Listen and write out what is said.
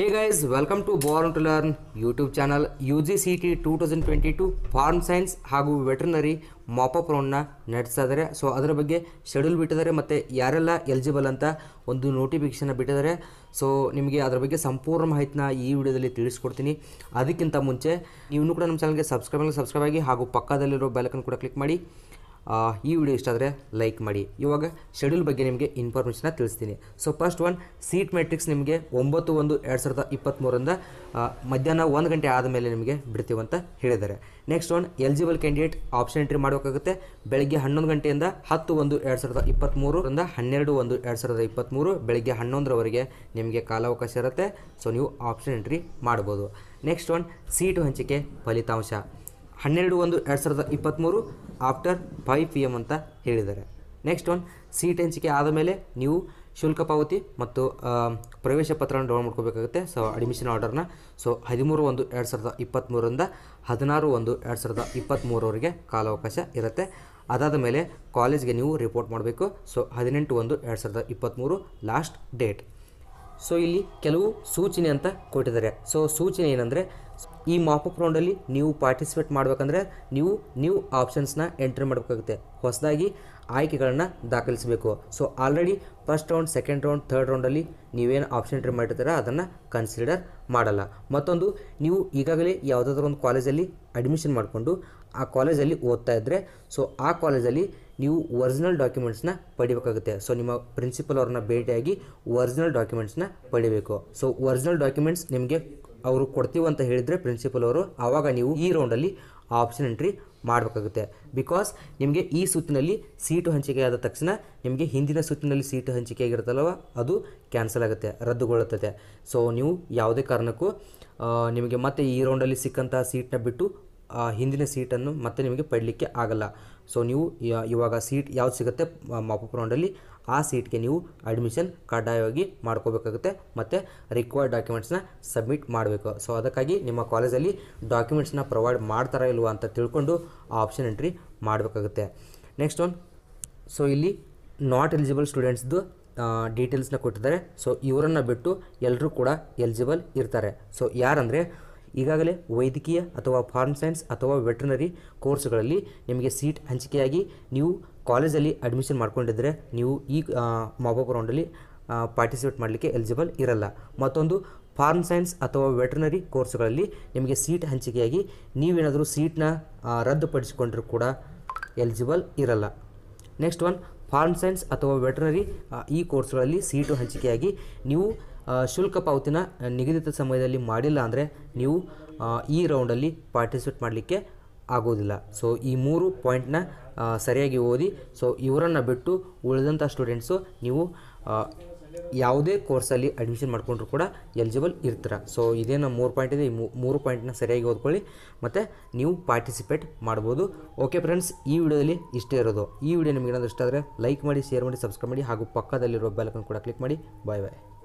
hey guys, welcome to Born to learn YouTube channel U G C T two thousand twenty two farm science ಹಾಗೂ veterinary mop up ರೌಂಡ್ನ ನಡೆಸ್ತಾ ಇದ್ದಾರೆ so ಅದರ ಬಗ್ಗೆ schedule ಬಿಟ್ಟಿದ್ದಾರೆ ಮತ್ತು ಯಾರೆಲ್ಲ ಎಲಿಜಿಬಲ್ ಅಂತ ಒಂದು ನೋಟಿಫಿಕೇಷನ್ನ ಬಿಟ್ಟಿದ್ದಾರೆ ಸೊ ನಿಮಗೆ ಅದರ ಬಗ್ಗೆ ಸಂಪೂರ್ಣ ಮಾಹಿತಿನ ಈ ವಿಡಿಯೋದಲ್ಲಿ ತಿಳಿಸ್ಕೊಡ್ತೀನಿ ಅದಕ್ಕಿಂತ ಮುಂಚೆ ನೀವು ಕೂಡ ನಮ್ಮ ಚಾನಲ್ಗೆ ಸಬ್ಸ್ಕ್ರೈಬ್ ಸಬ್ಸ್ಕ್ರೈಬ್ ಆಗಿ ಹಾಗೂ ಪಕ್ಕದಲ್ಲಿರೋ ಬೆಲಕನ್ನು ಕೂಡ ಕ್ಲಿಕ್ ಮಾಡಿ ಈ ವಿಡಿಯೋ ಇಷ್ಟ ಆದರೆ ಲೈಕ್ ಮಾಡಿ ಇವಾಗ ಶೆಡ್ಯೂಲ್ ಬಗ್ಗೆ ನಿಮಗೆ ಇನ್ಫಾರ್ಮೇಷನ್ನ ತಿಳಿಸ್ತೀನಿ so first one seat matrix ನಿಮಗೆ ಒಂಬತ್ತು ಒಂದು ಎರಡು ಸಾವಿರದ ಇಪ್ಪತ್ತ್ಮೂರರಿಂದ ಮಧ್ಯಾಹ್ನ ಒಂದು ಗಂಟೆ ಆದಮೇಲೆ ನಿಮಗೆ ಬಿಡ್ತೀವಿ ಅಂತ ಹೇಳಿದ್ದಾರೆ next one eligible candidate option entry ಮಾಡಬೇಕಾಗುತ್ತೆ ಬೆಳಗ್ಗೆ ಹನ್ನೊಂದು ಗಂಟೆಯಿಂದ ಹತ್ತು ಒಂದು ಎರಡು ಸಾವಿರದ ಇಪ್ಪತ್ತ್ಮೂರರಿಂದ ಹನ್ನೆರಡು ಒಂದು ಎರಡು ಸಾವಿರದ ಇಪ್ಪತ್ತ್ಮೂರು ಬೆಳಗ್ಗೆ ಹನ್ನೊಂದರವರೆಗೆ ನಿಮಗೆ ಕಾಲಾವಕಾಶ ಇರುತ್ತೆ ಸೊ ನೀವು ಆಪ್ಷನ್ ಎಂಟ್ರಿ ಮಾಡ್ಬೋದು ನೆಕ್ಸ್ಟ್ ಒನ್ ಸೀಟು ಹಂಚಿಕೆ ಫಲಿತಾಂಶ ಹನ್ನೆರಡು ಒಂದು ಎರಡು ಸಾವಿರದ ಇಪ್ಪತ್ತ್ಮೂರು ಆಫ್ಟರ್ ಫೈವ್ ಪಿ ಎಮ್ ಅಂತ ಹೇಳಿದ್ದಾರೆ ನೆಕ್ಸ್ಟ್ ಒನ್ ಸೀಟ್ ಹಂಚಿಕೆ ಮೇಲೆ ನೀವು ಶುಲ್ಕ ಪಾವತಿ ಮತ್ತು ಪ್ರವೇಶ ಪತ್ರವನ್ನು ಡೌನ್ಲೋಡ್ ಮಾಡ್ಕೋಬೇಕಾಗುತ್ತೆ ಸೊ ಅಡ್ಮಿಷನ್ ಆರ್ಡರ್ನ ಸೊ ಹದಿಮೂರು ಒಂದು ಎರಡು ಸಾವಿರದ ಇಪ್ಪತ್ತ್ಮೂರರಿಂದ ಹದಿನಾರು ಒಂದು ಎರಡು ಸಾವಿರದ ಇಪ್ಪತ್ತ್ಮೂರವರೆಗೆ ಕಾಲಾವಕಾಶ ಇರುತ್ತೆ ಅದಾದ ಮೇಲೆ ಕಾಲೇಜ್ಗೆ ನೀವು ರಿಪೋರ್ಟ್ ಮಾಡಬೇಕು ಸೊ ಹದಿನೆಂಟು ಒಂದು ಎರಡು ಸಾವಿರದ ಇಪ್ಪತ್ತ್ಮೂರು ಲಾಸ್ಟ್ ಡೇಟ್ ಸೊ ಇಲ್ಲಿ ಕೆಲವು ಸೂಚನೆ ಅಂತ ಕೊಟ್ಟಿದ್ದಾರೆ ಸೊ ಸೂಚನೆ ಏನಂದರೆ ಈ ಮಾಪಕ್ ರೌಂಡಲ್ಲಿ ನೀವು ಪಾರ್ಟಿಸಿಪೇಟ್ ಮಾಡಬೇಕಂದ್ರೆ ನೀವು ನ್ಯೂ ಆಪ್ಷನ್ಸ್ನ ಎಂಟ್ರಿ ಮಾಡಬೇಕಾಗುತ್ತೆ ಹೊಸದಾಗಿ ಆಯ್ಕೆಗಳನ್ನು ದಾಖಲಿಸಬೇಕು so already first round second round third ರೌಂಡಲ್ಲಿ ನೀವೇನು ಆಪ್ಷನ್ ಎಂಟ್ರಿ ಮಾಡಿರ್ತೀರ ಅದನ್ನು ಕನ್ಸಿಡರ್ ಮಾಡಲ್ಲ ಮತ್ತೊಂದು ನೀವು ಈಗಾಗಲೇ ಯಾವುದಾದ್ರೂ ಒಂದು ಕಾಲೇಜಲ್ಲಿ ಅಡ್ಮಿಷನ್ ಮಾಡಿಕೊಂಡು ಆ ಕಾಲೇಜಲ್ಲಿ ಓದ್ತಾ ಇದ್ದರೆ ಸೊ ಆ ಕಾಲೇಜಲ್ಲಿ ನೀವು ಒರಿಜಿನಲ್ ಡಾಕ್ಯುಮೆಂಟ್ಸ್ನ ಪಡಿಬೇಕಾಗುತ್ತೆ ಸೊ ನಿಮ್ಮ ಪ್ರಿನ್ಸಿಪಲ್ ಅವ್ರನ್ನ ಭೇಟಿಯಾಗಿ ಒರಿಜಿನಲ್ ಡಾಕ್ಯುಮೆಂಟ್ಸ್ನ ಪಡಿಬೇಕು ಸೊ ಒರಿಜಿನಲ್ ಡಾಕ್ಯುಮೆಂಟ್ಸ್ ನಿಮಗೆ ಅವರು ಕೊಡ್ತೀವಿ ಅಂತ ಹೇಳಿದರೆ ಪ್ರಿನ್ಸಿಪಲ್ ಅವರು ಆವಾಗ ನೀವು ಈ ರೌಂಡಲ್ಲಿ ಆಪ್ಷನ್ ಎಂಟ್ರಿ ಮಾಡಬೇಕಾಗುತ್ತೆ ಬಿಕಾಸ್ ನಿಮಗೆ ಈ ಸುತ್ತಿನಲ್ಲಿ ಸೀಟು ಹಂಚಿಕೆ ಆದ ತಕ್ಷಣ ನಿಮಗೆ ಹಿಂದಿನ ಸುತ್ತಿನಲ್ಲಿ ಸೀಟು ಹಂಚಿಕೆ ಆಗಿರುತ್ತಲ್ಲವ ಅದು ಕ್ಯಾನ್ಸಲ್ ಆಗುತ್ತೆ ರದ್ದುಗೊಳ್ಳುತ್ತದೆ ಸೊ ನೀವು ಯಾವುದೇ ಕಾರಣಕ್ಕೂ ನಿಮಗೆ ಮತ್ತೆ ಈ ರೌಂಡಲ್ಲಿ ಸಿಕ್ಕಂತಹ ಸೀಟನ್ನ ಬಿಟ್ಟು ಹಿಂದಿನ ಸೀಟನ್ನು ಮತ್ತೆ ನಿಮಗೆ ಪಡಲಿಕ್ಕೆ ಆಗಲ್ಲ ಸೊ ನೀವು ಇವಾಗ ಸೀಟ್ ಯಾವ್ದು ಸಿಗುತ್ತೆ ಮಾಪಪ್ ರೌಂಡಲ್ಲಿ ಆ ಸೀಟ್ಗೆ ನೀವು ಅಡ್ಮಿಷನ್ ಕಡ್ಡಾಯವಾಗಿ ಮಾಡ್ಕೋಬೇಕಾಗುತ್ತೆ ಮತ್ತು ರಿಕ್ವೈರ್ಡ್ ಡಾಕ್ಯುಮೆಂಟ್ಸ್ನ ಸಬ್ಮಿಟ್ ಮಾಡಬೇಕು ಸೊ ಅದಕ್ಕಾಗಿ ನಿಮ್ಮ ಕಾಲೇಜಲ್ಲಿ ಡಾಕ್ಯುಮೆಂಟ್ಸ್ನ ಪ್ರೊವೈಡ್ ಮಾಡ್ತಾರ ಇಲ್ವಾ ಅಂತ ತಿಳ್ಕೊಂಡು ಆ ಆಪ್ಷನ್ ಎಂಟ್ರಿ ಮಾಡಬೇಕಾಗುತ್ತೆ ನೆಕ್ಸ್ಟ್ ಒನ್ ಸೊ ಇಲ್ಲಿ ನಾಟ್ ಎಲಿಜಿಬಲ್ ಸ್ಟೂಡೆಂಟ್ಸ್ದು ಡೀಟೇಲ್ಸ್ನ ಕೊಟ್ಟಿದ್ದಾರೆ ಸೊ ಇವರನ್ನು ಬಿಟ್ಟು ಎಲ್ಲರೂ ಕೂಡ ಎಲಿಜಿಬಲ್ ಇರ್ತಾರೆ ಸೊ ಯಾರಂದರೆ ಈಗಾಗಲೇ ವೈದ್ಯಕೀಯ ಅಥವಾ ಫಾರ್ಮ್ ಸೈನ್ಸ್ ಅಥವಾ ವೆಟ್ರನರಿ ಕೋರ್ಸ್ಗಳಲ್ಲಿ ನಿಮಗೆ ಸೀಟ್ ಹಂಚಿಕೆಯಾಗಿ ನೀವು ಕಾಲೇಜಲ್ಲಿ ಅಡ್ಮಿಷನ್ ಮಾಡ್ಕೊಂಡಿದ್ದರೆ ನೀವು ಈ ಮಾಬಾಪ್ ರೌಂಡಲ್ಲಿ ಪಾರ್ಟಿಸಿಪೇಟ್ ಮಾಡಲಿಕ್ಕೆ ಎಲಿಜಿಬಲ್ ಇರಲ್ಲ ಮತ್ತೊಂದು ಫಾರ್ಮ್ ಸೈನ್ಸ್ ಅಥವಾ ವೆಟ್ರನರಿ ಕೋರ್ಸ್ಗಳಲ್ಲಿ ನಿಮಗೆ ಸೀಟ್ ಹಂಚಿಕೆಯಾಗಿ ನೀವೇನಾದರೂ ಸೀಟ್ನ ರದ್ದುಪಡಿಸಿಕೊಂಡ್ರೂ ಕೂಡ ಎಲಿಜಿಬಲ್ ಇರಲ್ಲ ನೆಕ್ಸ್ಟ್ ಒನ್ ಫಾರ್ಮ್ ಸೈನ್ಸ್ ಅಥವಾ ವೆಟ್ರನರಿ ಈ ಕೋರ್ಸ್ಗಳಲ್ಲಿ ಸೀಟು ಹಂಚಿಕೆಯಾಗಿ ನೀವು ಶುಲ್ಕ ಪಾವತಿನ ನಿಗದಿತ ಸಮಯದಲ್ಲಿ ಮಾಡಿಲ್ಲ ಅಂದರೆ ನೀವು ಈ ರೌಂಡಲ್ಲಿ ಪಾರ್ಟಿಸಿಪೇಟ್ ಮಾಡಲಿಕ್ಕೆ ಆಗೋದಿಲ್ಲ ಸೊ ಈ ಮೂರು ಪಾಯಿಂಟ್ನ ಸರಿಯಾಗಿ ಓದಿ ಸೊ ಇವರನ್ನು ಬಿಟ್ಟು ಉಳಿದಂಥ ಸ್ಟೂಡೆಂಟ್ಸು ನೀವು ಯಾವುದೇ ಕೋರ್ಸಲ್ಲಿ ಅಡ್ಮಿಷನ್ ಮಾಡಿಕೊಂಡ್ರು ಕೂಡ ಎಲಿಜಿಬಲ್ ಇರ್ತೀರ ಸೊ ಇದೇ ಮೂರು ಪಾಯಿಂಟ್ ಇದೆ ಈ ಮೂರು ಪಾಯಿಂಟ್ನ ಸರಿಯಾಗಿ ಓದ್ಕೊಳ್ಳಿ ಮತ್ತು ನೀವು ಪಾರ್ಟಿಸಿಪೇಟ್ ಮಾಡ್ಬೋದು ಓಕೆ ಫ್ರೆಂಡ್ಸ್ ಈ ವಿಡಿಯೋದಲ್ಲಿ ಇಷ್ಟೇ ಇರೋದು ಈ ವಿಡಿಯೋ ನಿಮಗೆ ಏನಾದರೂ ಇಷ್ಟ ಆದರೆ ಲೈಕ್ ಮಾಡಿ ಶೇರ್ ಮಾಡಿ ಸಬ್ಸ್ಕ್ರೈಬ್ ಮಾಡಿ ಹಾಗೂ ಪಕ್ಕದಲ್ಲಿರೋ ಬೆಲ್ಲಕನ್ನು ಕೂಡ ಕ್ಲಿಕ್ ಮಾಡಿ ಬಾಯ್ ಬಾಯ್